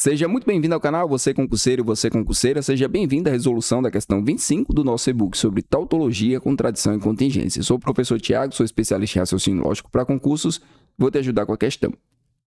Seja muito bem-vindo ao canal, você concurseiro e você concurseira, seja bem-vindo à resolução da questão 25 do nosso e-book sobre tautologia, contradição e contingência. sou o professor Tiago, sou especialista em raciocínio lógico para concursos, vou te ajudar com a questão.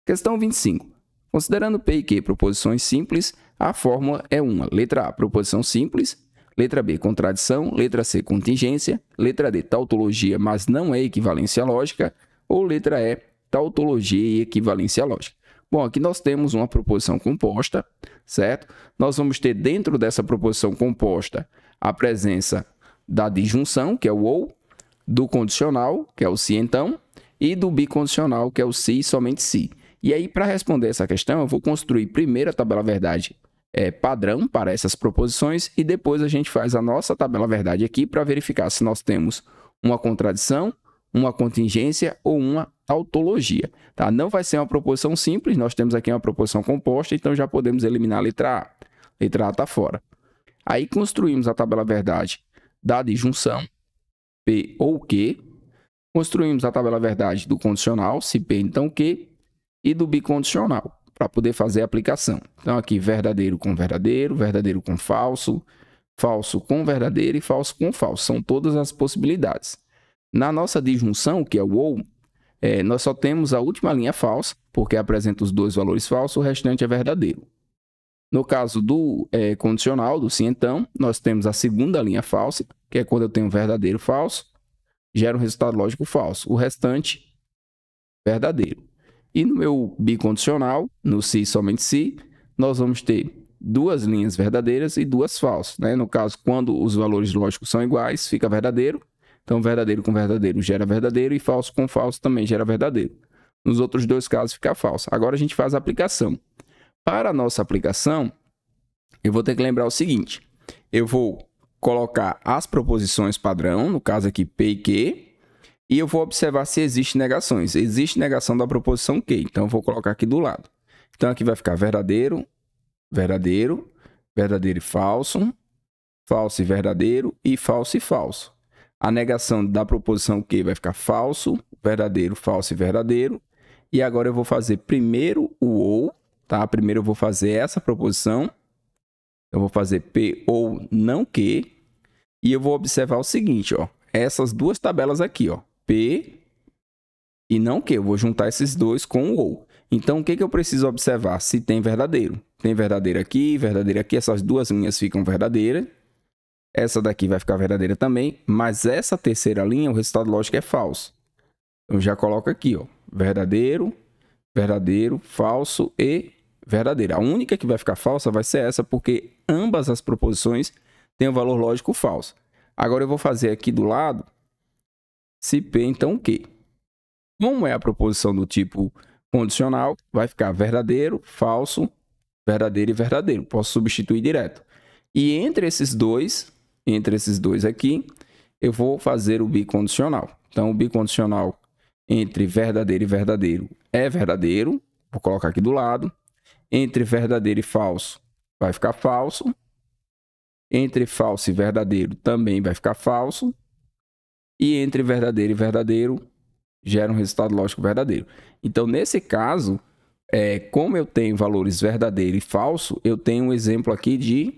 Questão 25. Considerando P e Q proposições simples, a fórmula é uma. Letra A, proposição simples. Letra B, contradição. Letra C, contingência. Letra D, tautologia, mas não é equivalência lógica. Ou letra E, tautologia e equivalência lógica. Bom, aqui nós temos uma proposição composta, certo? Nós vamos ter dentro dessa proposição composta a presença da disjunção, que é o ou, do condicional, que é o se então, e do bicondicional, que é o se somente se. E aí, para responder essa questão, eu vou construir primeiro a tabela verdade é, padrão para essas proposições e depois a gente faz a nossa tabela verdade aqui para verificar se nós temos uma contradição uma contingência ou uma autologia, Tá? Não vai ser uma proposição simples, nós temos aqui uma proposição composta, então já podemos eliminar a letra A. Letra A está fora. Aí construímos a tabela verdade da disjunção P ou Q. Construímos a tabela verdade do condicional, se P então Q, e do bicondicional, para poder fazer a aplicação. Então aqui verdadeiro com verdadeiro, verdadeiro com falso, falso com verdadeiro e falso com falso. São todas as possibilidades. Na nossa disjunção, que é o OU, é, nós só temos a última linha falsa, porque apresenta os dois valores falsos, o restante é verdadeiro. No caso do é, condicional, do sim então, nós temos a segunda linha falsa, que é quando eu tenho verdadeiro falso, gera um resultado lógico falso. O restante, verdadeiro. E no meu bicondicional, no se somente se, nós vamos ter duas linhas verdadeiras e duas falsas. Né? No caso, quando os valores lógicos são iguais, fica verdadeiro. Então, verdadeiro com verdadeiro gera verdadeiro e falso com falso também gera verdadeiro. Nos outros dois casos fica falso. Agora a gente faz a aplicação. Para a nossa aplicação, eu vou ter que lembrar o seguinte: eu vou colocar as proposições padrão, no caso aqui P e Q, e eu vou observar se existe negações. Existe negação da proposição Q, então eu vou colocar aqui do lado. Então aqui vai ficar verdadeiro, verdadeiro, verdadeiro e falso, falso e verdadeiro e falso e falso a negação da proposição que vai ficar falso, verdadeiro, falso e verdadeiro. E agora eu vou fazer primeiro o ou, tá? Primeiro eu vou fazer essa proposição. Eu vou fazer P ou não q. E eu vou observar o seguinte, ó. Essas duas tabelas aqui, ó. P e não q. Eu vou juntar esses dois com o ou. Então, o que, que eu preciso observar? Se tem verdadeiro. Tem verdadeiro aqui, verdadeiro aqui. Essas duas linhas ficam verdadeiras. Essa daqui vai ficar verdadeira também, mas essa terceira linha, o resultado lógico é falso. Então já coloco aqui, ó, verdadeiro, verdadeiro, falso e verdadeiro. A única que vai ficar falsa vai ser essa, porque ambas as proposições têm o um valor lógico falso. Agora eu vou fazer aqui do lado, se P então o quê? Como é a proposição do tipo condicional, vai ficar verdadeiro, falso, verdadeiro e verdadeiro. Posso substituir direto. E entre esses dois, entre esses dois aqui, eu vou fazer o bicondicional. Então, o bicondicional entre verdadeiro e verdadeiro é verdadeiro, vou colocar aqui do lado. Entre verdadeiro e falso vai ficar falso. Entre falso e verdadeiro também vai ficar falso. E entre verdadeiro e verdadeiro gera um resultado lógico verdadeiro. Então, nesse caso, é, como eu tenho valores verdadeiro e falso, eu tenho um exemplo aqui de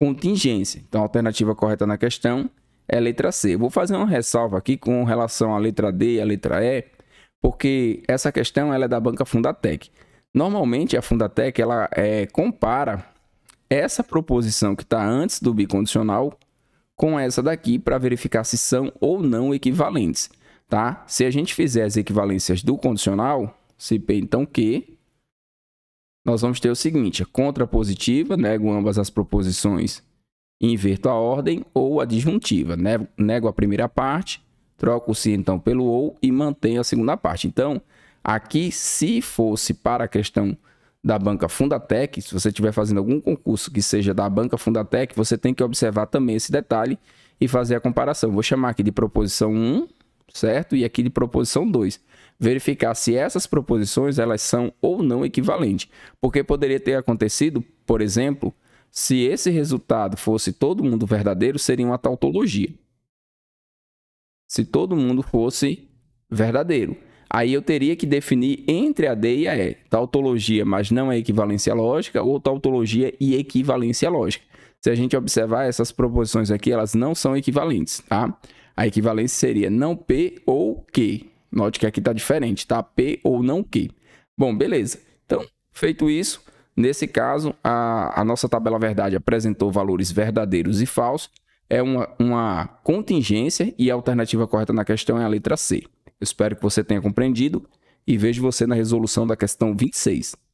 contingência. Então, a alternativa correta na questão é a letra C. Eu vou fazer uma ressalva aqui com relação à letra D e à letra E, porque essa questão ela é da banca Fundatec. Normalmente, a Fundatec ela é, compara essa proposição que está antes do bicondicional com essa daqui para verificar se são ou não equivalentes. Tá? Se a gente fizer as equivalências do condicional, se P então Q, nós vamos ter o seguinte: a contrapositiva, nego ambas as proposições e inverto a ordem, ou a disjuntiva, nego, a primeira parte, troco se então pelo ou e mantenho a segunda parte. Então, aqui, se fosse para a questão da banca Fundatec, se você estiver fazendo algum concurso que seja da banca Fundatec, você tem que observar também esse detalhe e fazer a comparação. Vou chamar aqui de proposição 1, certo? E aqui de proposição 2 verificar se essas proposições elas são ou não equivalentes, porque poderia ter acontecido, por exemplo, se esse resultado fosse todo mundo verdadeiro, seria uma tautologia. Se todo mundo fosse verdadeiro, aí eu teria que definir entre a D e a E, tautologia, mas não é equivalência lógica, ou tautologia e equivalência lógica. Se a gente observar essas proposições aqui, elas não são equivalentes, tá? A equivalência seria não P ou Q, Note que aqui está diferente, tá? P ou não Q. Bom, beleza. Então, feito isso, nesse caso, a, a nossa tabela verdade apresentou valores verdadeiros e falsos. É uma, uma contingência e a alternativa correta na questão é a letra C. Eu espero que você tenha compreendido e vejo você na resolução da questão 26.